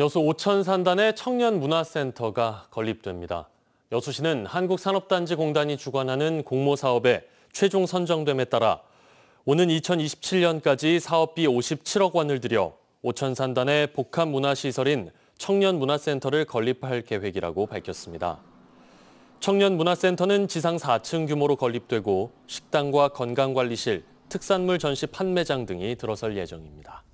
여수 오천 산단의 청년문화센터가 건립됩니다. 여수시는 한국산업단지공단이 주관하는 공모사업에 최종 선정됨에 따라 오는 2027년까지 사업비 57억 원을 들여 오천 산단의 복합문화시설인 청년문화센터를 건립할 계획이라고 밝혔습니다. 청년문화센터는 지상 4층 규모로 건립되고 식당과 건강관리실, 특산물 전시 판매장 등이 들어설 예정입니다.